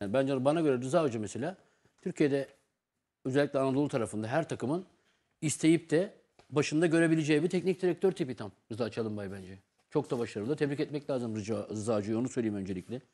Yani bence bana göre Rıza Hoca mesela Türkiye'de özellikle Anadolu tarafında her takımın isteyip de başında görebileceği bir teknik direktör tipi tam Rıza Çalınbay bence. Çok da başarılı. Tebrik etmek lazım Rıza, Rıza Hoca'yı onu söyleyeyim öncelikle.